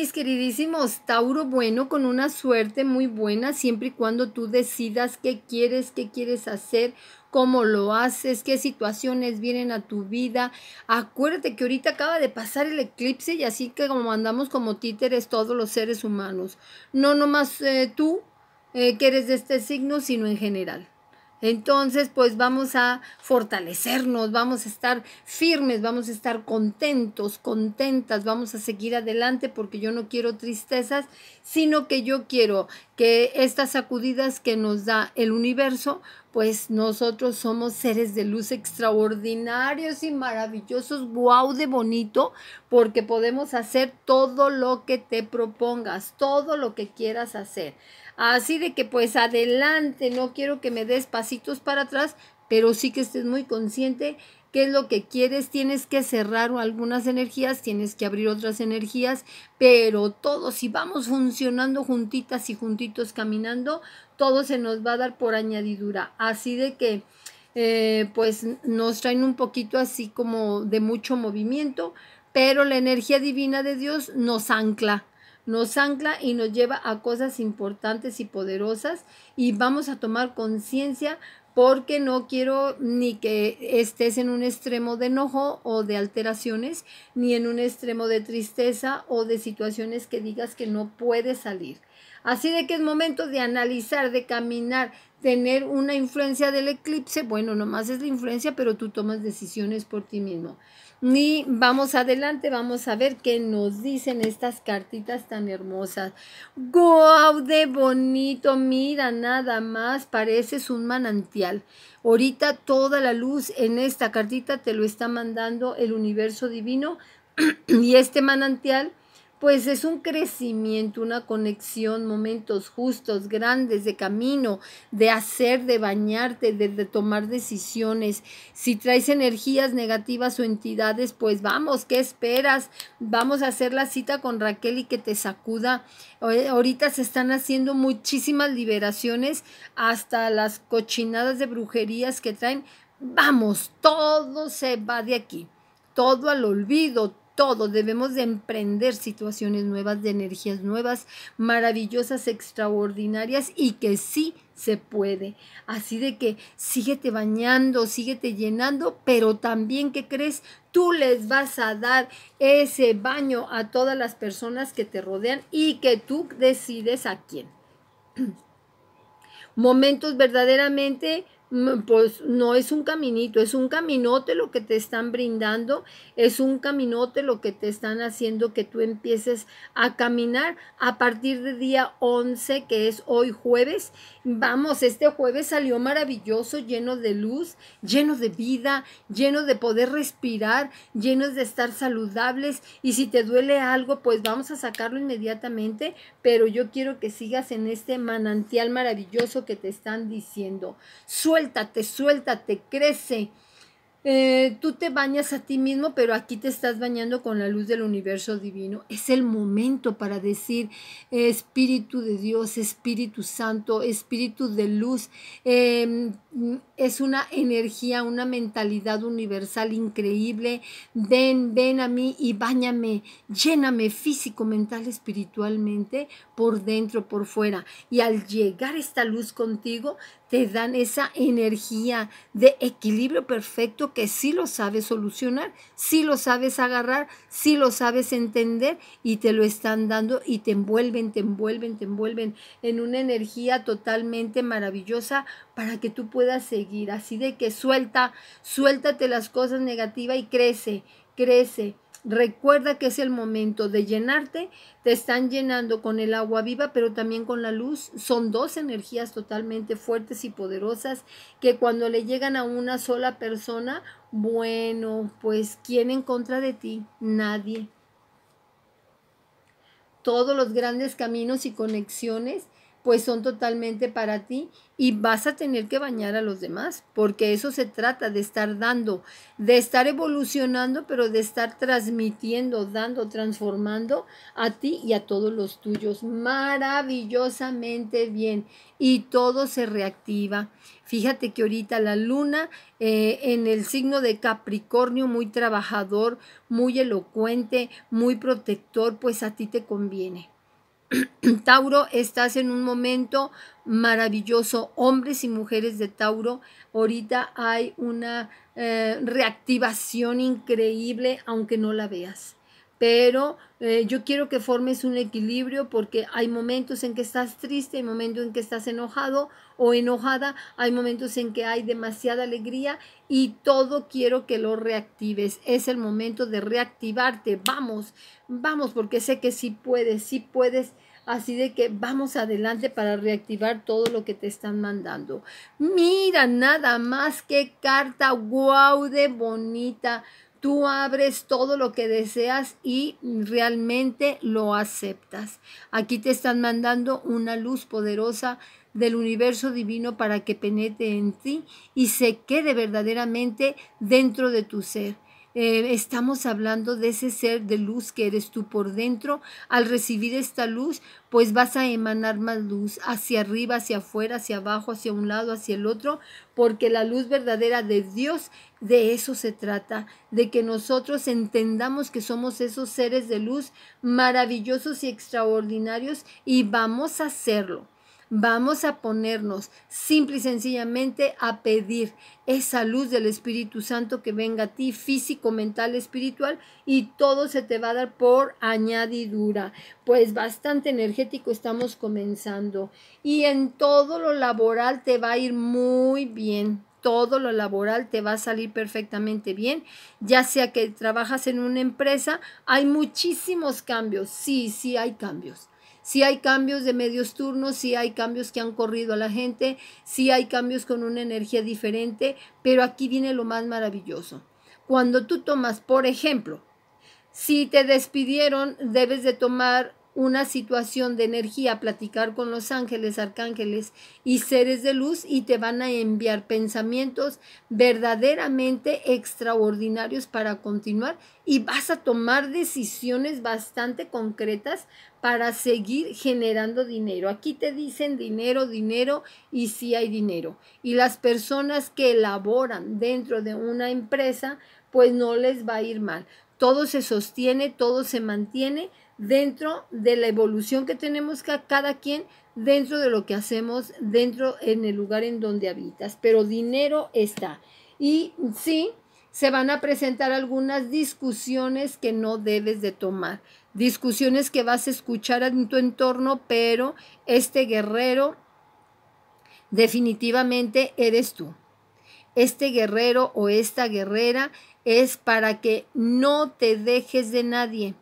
Mis queridísimos Tauro, bueno, con una suerte muy buena, siempre y cuando tú decidas qué quieres, qué quieres hacer, cómo lo haces, qué situaciones vienen a tu vida. Acuérdate que ahorita acaba de pasar el eclipse y así que como andamos como títeres todos los seres humanos. No nomás eh, tú eh, que eres de este signo, sino en general. Entonces, pues vamos a fortalecernos, vamos a estar firmes, vamos a estar contentos, contentas, vamos a seguir adelante porque yo no quiero tristezas, sino que yo quiero que estas sacudidas que nos da el universo, pues nosotros somos seres de luz extraordinarios y maravillosos, wow de bonito, porque podemos hacer todo lo que te propongas, todo lo que quieras hacer. Así de que pues adelante, no quiero que me des pasitos para atrás, pero sí que estés muy consciente qué es lo que quieres, tienes que cerrar algunas energías, tienes que abrir otras energías, pero todos, si vamos funcionando juntitas y juntitos caminando, todo se nos va a dar por añadidura. Así de que, eh, pues nos traen un poquito así como de mucho movimiento, pero la energía divina de Dios nos ancla, nos ancla y nos lleva a cosas importantes y poderosas y vamos a tomar conciencia porque no quiero ni que estés en un extremo de enojo o de alteraciones, ni en un extremo de tristeza o de situaciones que digas que no puedes salir. Así de que es momento de analizar, de caminar, tener una influencia del eclipse. Bueno, nomás es la influencia, pero tú tomas decisiones por ti mismo. Y vamos adelante, vamos a ver qué nos dicen estas cartitas tan hermosas. ¡Guau, de bonito! Mira, nada más, pareces un manantial. Ahorita toda la luz en esta cartita te lo está mandando el universo divino y este manantial pues es un crecimiento, una conexión, momentos justos, grandes, de camino, de hacer, de bañarte, de, tomar decisiones. Si traes energías negativas o entidades, pues vamos, ¿qué esperas? Vamos a hacer la cita con Raquel y que te sacuda. Ahorita se están haciendo muchísimas liberaciones, hasta las cochinadas de brujerías que traen. Vamos, todo se va de aquí todo al olvido, todos debemos de emprender situaciones nuevas, de energías nuevas, maravillosas, extraordinarias y que sí se puede. Así de que síguete bañando, síguete llenando, pero también que crees, tú les vas a dar ese baño a todas las personas que te rodean y que tú decides a quién. Momentos verdaderamente pues no es un caminito, es un caminote lo que te están brindando, es un caminote lo que te están haciendo que tú empieces a caminar a partir de día 11, que es hoy jueves. Vamos, este jueves salió maravilloso, lleno de luz, lleno de vida, lleno de poder respirar, lleno de estar saludables y si te duele algo, pues vamos a sacarlo inmediatamente, pero yo quiero que sigas en este manantial maravilloso que te están diciendo suéltate, te crece. Eh, tú te bañas a ti mismo, pero aquí te estás bañando con la luz del universo divino. Es el momento para decir, Espíritu de Dios, Espíritu Santo, Espíritu de luz, em, es una energía, una mentalidad universal increíble. Ven, ven a mí y báñame, lléname físico, mental, espiritualmente, por dentro, por fuera. Y al llegar esta luz contigo, te dan esa energía de equilibrio perfecto que sí lo sabes solucionar, sí lo sabes agarrar, sí lo sabes entender y te lo están dando y te envuelven, te envuelven, te envuelven en una energía totalmente maravillosa para que tú puedas seguir. Así de que suelta, suéltate las cosas negativas y crece, crece. Recuerda que es el momento de llenarte. Te están llenando con el agua viva, pero también con la luz. Son dos energías totalmente fuertes y poderosas que cuando le llegan a una sola persona, bueno, pues ¿quién en contra de ti? Nadie. Todos los grandes caminos y conexiones pues son totalmente para ti y vas a tener que bañar a los demás, porque eso se trata de estar dando, de estar evolucionando, pero de estar transmitiendo, dando, transformando a ti y a todos los tuyos maravillosamente bien y todo se reactiva. Fíjate que ahorita la luna eh, en el signo de Capricornio, muy trabajador, muy elocuente, muy protector, pues a ti te conviene Tauro, estás en un momento maravilloso. Hombres y mujeres de Tauro, ahorita hay una eh, reactivación increíble, aunque no la veas pero eh, yo quiero que formes un equilibrio porque hay momentos en que estás triste, hay momentos en que estás enojado o enojada, hay momentos en que hay demasiada alegría y todo quiero que lo reactives. Es el momento de reactivarte. Vamos, vamos, porque sé que sí puedes, sí puedes. Así de que vamos adelante para reactivar todo lo que te están mandando. Mira nada más que carta, guau de bonita tú abres todo lo que deseas y realmente lo aceptas. Aquí te están mandando una luz poderosa del universo divino para que penetre en ti y se quede verdaderamente dentro de tu ser. Eh, estamos hablando de ese ser de luz que eres tú por dentro. Al recibir esta luz, pues vas a emanar más luz hacia arriba, hacia afuera, hacia abajo, hacia un lado, hacia el otro, porque la luz verdadera de Dios, de eso se trata, de que nosotros entendamos que somos esos seres de luz maravillosos y extraordinarios y vamos a hacerlo. Vamos a ponernos simple y sencillamente a pedir esa luz del Espíritu Santo que venga a ti, físico, mental, espiritual, y todo se te va a dar por añadidura. Pues bastante energético estamos comenzando. Y en todo lo laboral te va a ir muy bien todo lo laboral te va a salir perfectamente bien, ya sea que trabajas en una empresa, hay muchísimos cambios, sí, sí hay cambios, si hay cambios de medios turnos, si hay cambios que han corrido a la gente, si hay cambios con una energía diferente, pero aquí viene lo más maravilloso. Cuando tú tomas, por ejemplo, si te despidieron, debes de tomar una situación de energía, platicar con los ángeles, arcángeles y seres de luz y te van a enviar pensamientos verdaderamente extraordinarios para continuar y vas a tomar decisiones bastante concretas para seguir generando dinero. Aquí te dicen dinero, dinero y si hay dinero. Y las personas que elaboran dentro de una empresa, pues no les va a ir mal. Todo se sostiene, todo se mantiene dentro de la evolución que tenemos cada quien, dentro de lo que hacemos, dentro en el lugar en donde habitas. Pero dinero está. Y sí, se van a presentar algunas discusiones que no debes de tomar. Discusiones que vas a escuchar en tu entorno, pero este guerrero definitivamente eres tú. Este guerrero o esta guerrera es para que no te dejes de nadie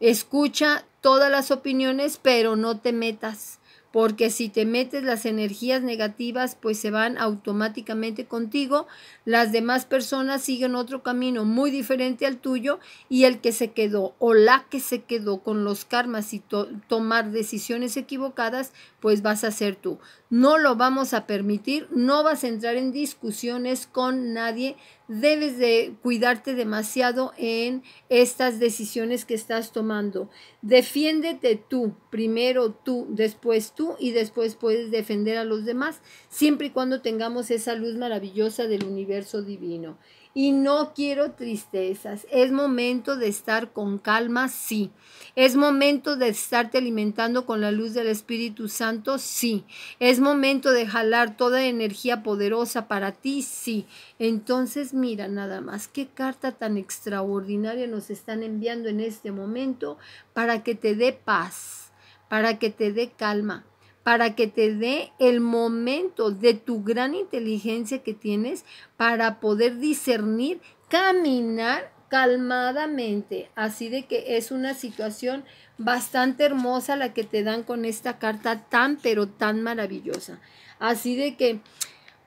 Escucha todas las opiniones, pero no te metas, porque si te metes las energías negativas, pues se van automáticamente contigo. Las demás personas siguen otro camino muy diferente al tuyo y el que se quedó o la que se quedó con los karmas y tomar decisiones equivocadas, pues vas a ser tú. No lo vamos a permitir, no vas a entrar en discusiones con nadie debes de cuidarte demasiado en estas decisiones que estás tomando. Defiéndete tú, primero tú, después tú y después puedes defender a los demás, siempre y cuando tengamos esa luz maravillosa del universo divino y no quiero tristezas. Es momento de estar con calma, sí. Es momento de estarte alimentando con la luz del Espíritu Santo, sí. Es momento de jalar toda energía poderosa para ti, sí. Entonces mira nada más, qué carta tan extraordinaria nos están enviando en este momento para que te dé paz, para que te dé calma, para que te dé el momento de tu gran inteligencia que tienes para poder discernir, caminar calmadamente. Así de que es una situación bastante hermosa la que te dan con esta carta tan, pero tan maravillosa. Así de que,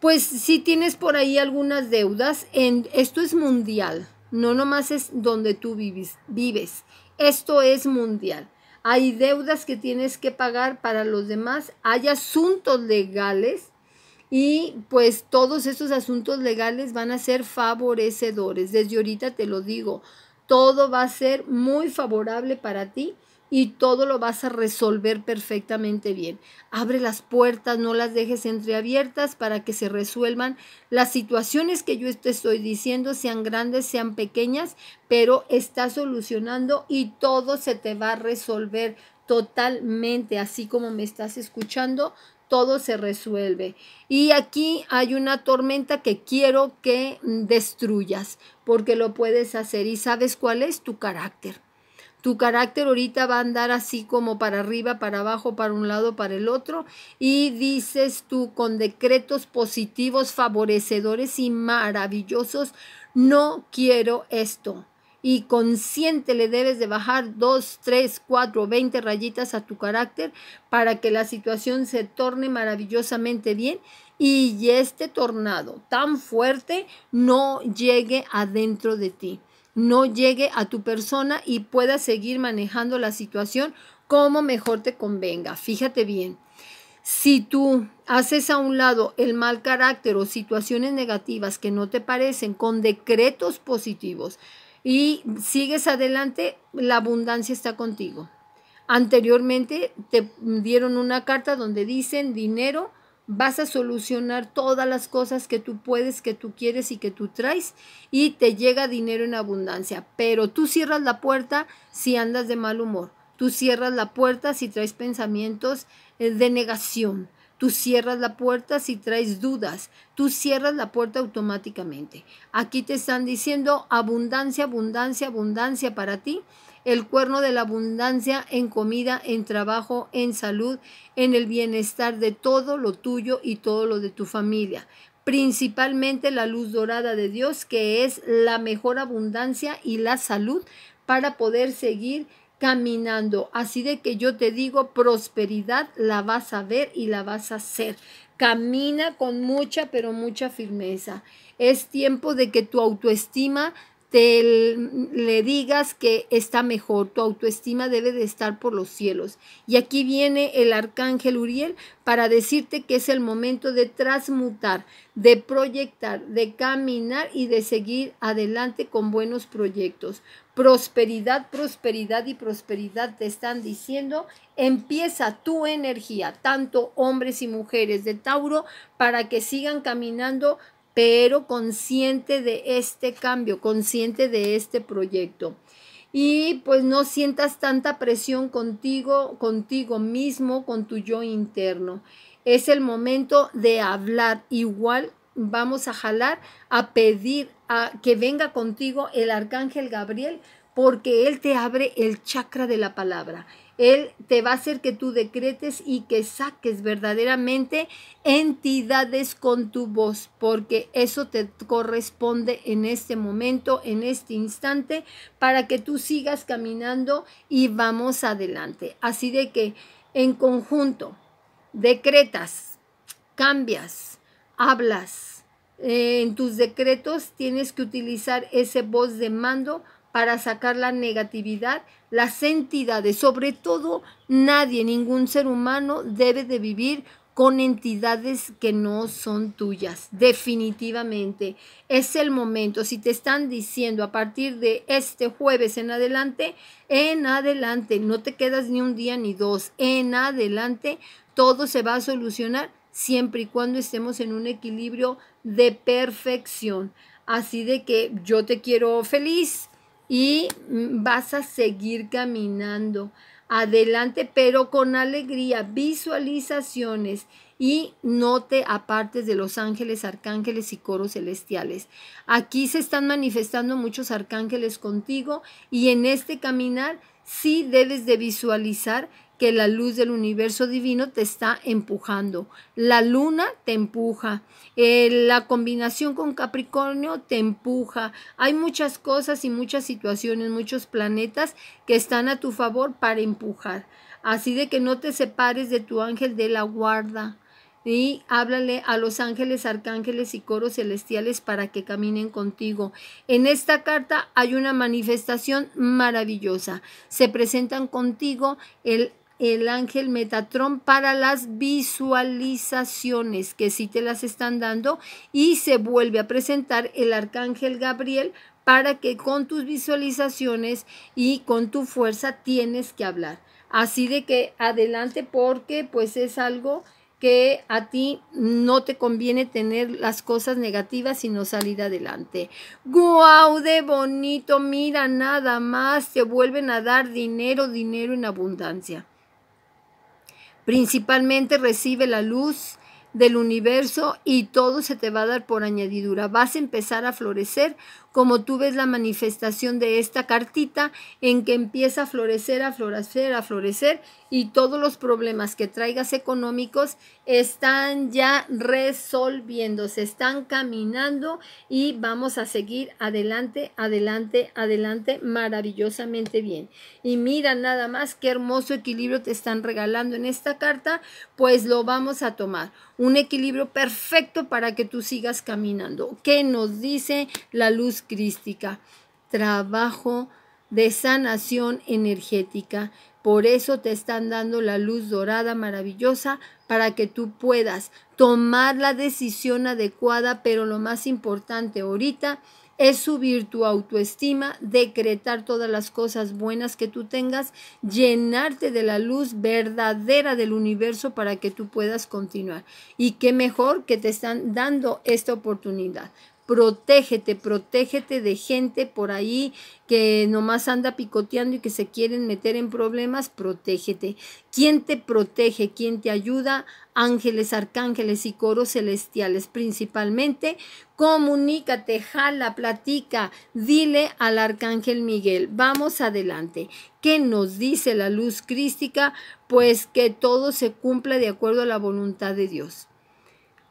pues si tienes por ahí algunas deudas, en, esto es mundial, no nomás es donde tú vives, esto es mundial hay deudas que tienes que pagar para los demás, hay asuntos legales y pues todos esos asuntos legales van a ser favorecedores. Desde ahorita te lo digo, todo va a ser muy favorable para ti y todo lo vas a resolver perfectamente bien. Abre las puertas, no las dejes entreabiertas para que se resuelvan las situaciones que yo te estoy diciendo, sean grandes, sean pequeñas, pero está solucionando y todo se te va a resolver totalmente, así como me estás escuchando, todo se resuelve. Y aquí hay una tormenta que quiero que mm, destruyas, porque lo puedes hacer y sabes cuál es tu carácter tu carácter ahorita va a andar así como para arriba, para abajo, para un lado, para el otro. Y dices tú con decretos positivos, favorecedores y maravillosos, no quiero esto. Y consciente le debes de bajar dos, tres, cuatro, veinte rayitas a tu carácter para que la situación se torne maravillosamente bien y este tornado tan fuerte no llegue adentro de ti no llegue a tu persona y puedas seguir manejando la situación como mejor te convenga. Fíjate bien. Si tú haces a un lado el mal carácter o situaciones negativas que no te parecen con decretos positivos y sigues adelante, la abundancia está contigo. Anteriormente te dieron una carta donde dicen dinero vas a solucionar todas las cosas que tú puedes, que tú quieres y que tú traes y te llega dinero en abundancia. Pero tú cierras la puerta si andas de mal humor. Tú cierras la puerta si traes pensamientos eh, de negación. Tú cierras la puerta si traes dudas. Tú cierras la puerta automáticamente. Aquí te están diciendo abundancia, abundancia, abundancia para ti el cuerno de la abundancia en comida, en trabajo, en salud, en el bienestar de todo lo tuyo y todo lo de tu familia. Principalmente la luz dorada de Dios, que es la mejor abundancia y la salud para poder seguir caminando. Así de que yo te digo, prosperidad la vas a ver y la vas a hacer. Camina con mucha, pero mucha firmeza. Es tiempo de que tu autoestima te le digas que está mejor, tu autoestima debe de estar por los cielos. Y aquí viene el arcángel Uriel para decirte que es el momento de transmutar, de proyectar, de caminar y de seguir adelante con buenos proyectos. Prosperidad, prosperidad y prosperidad te están diciendo, empieza tu energía, tanto hombres y mujeres de Tauro, para que sigan caminando pero consciente de este cambio, consciente de este proyecto. Y pues no sientas tanta presión contigo, contigo mismo, con tu yo interno. Es el momento de hablar. Igual vamos a jalar a pedir a que venga contigo el arcángel Gabriel porque él te abre el chakra de la palabra. Él te va a hacer que tú decretes y que saques verdaderamente entidades con tu voz, porque eso te corresponde en este momento, en este instante, para que tú sigas caminando y vamos adelante. Así de que en conjunto, decretas, cambias, hablas. Eh, en tus decretos tienes que utilizar ese voz de mando para sacar la negatividad, las entidades, sobre todo nadie, ningún ser humano debe de vivir con entidades que no son tuyas. Definitivamente es el momento. Si te están diciendo a partir de este jueves en adelante, en adelante, no te quedas ni un día ni dos, en adelante, todo se va a solucionar siempre y cuando estemos en un equilibrio de perfección. Así de que yo te quiero feliz, y mm, vas a seguir caminando adelante, pero con alegría, visualizaciones y no te apartes de los ángeles, arcángeles y coros celestiales. Aquí se están manifestando muchos arcángeles contigo y en este caminar sí debes de visualizar que la luz del universo divino te está empujando. La luna te empuja, eh, la combinación con Capricornio te empuja. Hay muchas cosas y muchas situaciones, muchos planetas que están a tu favor para empujar. Así de que no te separes de tu ángel de la guarda y háblale a los ángeles, arcángeles y coros celestiales para que caminen contigo. En esta carta hay una manifestación maravillosa. Se presentan contigo el el ángel Metatron para las visualizaciones, que sí te las están dando, y se vuelve a presentar el arcángel Gabriel para que con tus visualizaciones y con tu fuerza tienes que hablar. Así de que adelante porque pues es algo que a ti no te conviene tener las cosas negativas, sino salir adelante. ¡Guau! ¡De bonito! Mira, nada más te vuelven a dar dinero, dinero en abundancia. Principalmente recibe la luz del universo y todo se te va a dar por añadidura. Vas a empezar a florecer como tú ves la manifestación de esta cartita en que empieza a florecer, a florecer, a florecer y todos los problemas que traigas económicos están ya resolviéndose, están caminando y vamos a seguir adelante, adelante, adelante maravillosamente bien. Y mira nada más qué hermoso equilibrio te están regalando en esta carta, pues lo vamos a tomar. Un equilibrio perfecto para que tú sigas caminando. ¿Qué nos dice la luz crística, trabajo de sanación energética. Por eso te están dando la luz dorada maravillosa para que tú puedas tomar la decisión adecuada, pero lo más importante ahorita es subir tu autoestima, decretar todas las cosas buenas que tú tengas, llenarte de la luz verdadera del universo para que tú puedas continuar. Y qué mejor que te están dando esta oportunidad protégete, protégete de gente por ahí que nomás anda picoteando y que se quieren meter en problemas, protégete. ¿Quién te protege? ¿Quién te ayuda? Ángeles, arcángeles y coros celestiales principalmente. Comunícate, jala, platica, dile al arcángel Miguel, vamos adelante. ¿Qué nos dice la luz crística? Pues que todo se cumpla de acuerdo a la voluntad de Dios.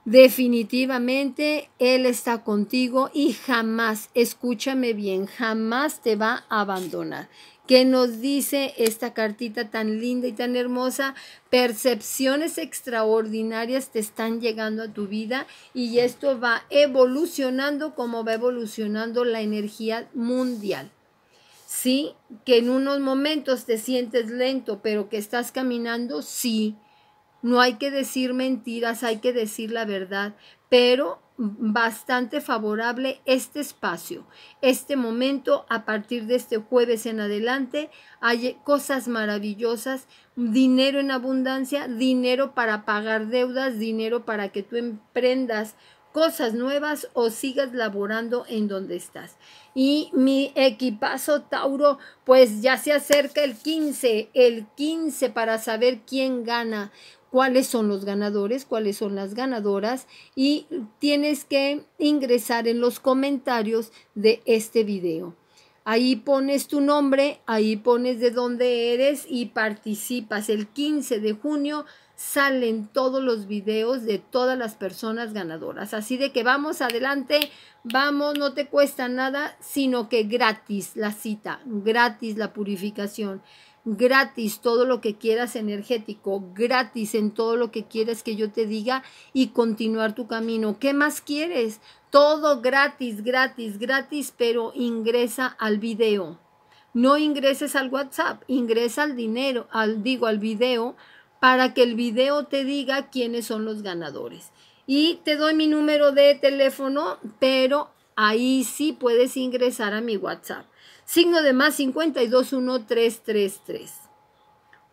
Definitivamente Él está contigo y jamás, escúchame bien, jamás te va a abandonar. ¿Qué nos dice esta cartita tan linda y tan hermosa? Percepciones extraordinarias te están llegando a tu vida y esto va evolucionando como va evolucionando la energía mundial. Sí, que en unos momentos te sientes lento, pero que estás caminando, sí no hay que decir mentiras, hay que decir la verdad, pero bastante favorable este espacio, este momento a partir de este jueves en adelante. Hay cosas maravillosas, dinero en abundancia, dinero para pagar deudas, dinero para que tú emprendas cosas nuevas o sigas laborando en donde estás. Y mi equipazo Tauro, pues ya se acerca el 15, el 15 para saber quién gana, cuáles son los ganadores, cuáles son las ganadoras y tienes que ingresar en los comentarios de este video. Ahí pones tu nombre, ahí pones de dónde eres y participas el 15 de junio salen todos los videos de todas las personas ganadoras. Así de que vamos adelante, vamos, no te cuesta nada, sino que gratis la cita, gratis la purificación, gratis todo lo que quieras energético, gratis en todo lo que quieres que yo te diga y continuar tu camino. ¿Qué más quieres? Todo gratis, gratis, gratis, pero ingresa al video. No ingreses al WhatsApp, ingresa al dinero, al digo al video para que el video te diga quiénes son los ganadores. Y te doy mi número de teléfono, pero ahí sí puedes ingresar a mi WhatsApp. Signo de más 521333.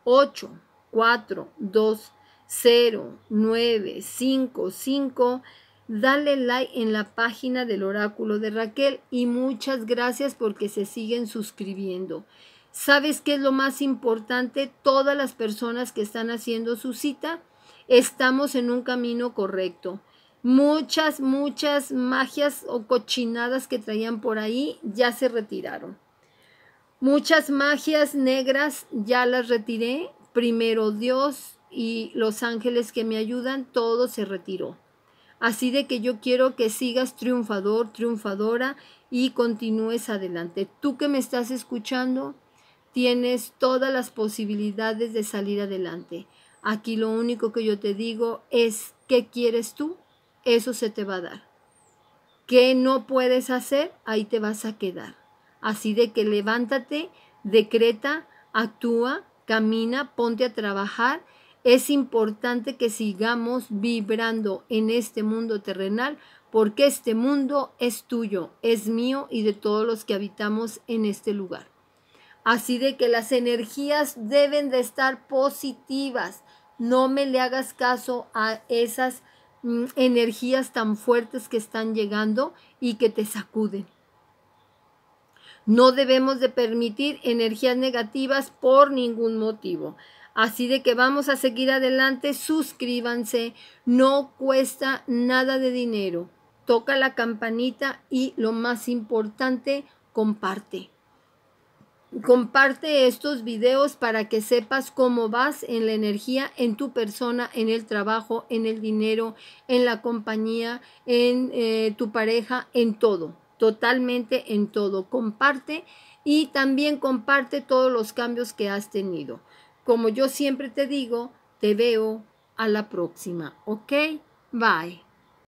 8, 4, 2, 0, 9, 5, 5. Dale like en la página del oráculo de Raquel y muchas gracias porque se siguen suscribiendo. ¿Sabes qué es lo más importante? Todas las personas que están haciendo su cita, estamos en un camino correcto. Muchas, muchas magias o cochinadas que traían por ahí ya se retiraron. Muchas magias negras ya las retiré. Primero Dios y los ángeles que me ayudan, todo se retiró. Así de que yo quiero que sigas triunfador, triunfadora y continúes adelante. Tú que me estás escuchando, tienes todas las posibilidades de salir adelante. Aquí lo único que yo te digo es qué quieres tú, eso se te va a dar. ¿Qué no puedes hacer? Ahí te vas a quedar. Así de que levántate, decreta, actúa, camina, ponte a trabajar. Es importante que sigamos vibrando en este mundo terrenal porque este mundo es tuyo, es mío y de todos los que habitamos en este lugar. Así de que las energías deben de estar positivas. No me le hagas caso a esas mm, energías tan fuertes que están llegando y que te sacuden. No debemos de permitir energías negativas por ningún motivo. Así de que vamos a seguir adelante, suscríbanse, no cuesta nada de dinero. Toca la campanita y lo más importante, comparte. Comparte estos videos para que sepas cómo vas en la energía, en tu persona, en el trabajo, en el dinero, en la compañía, en eh, tu pareja, en todo, totalmente en todo. Comparte y también comparte todos los cambios que has tenido. Como yo siempre te digo, te veo a la próxima, ¿ok? Bye.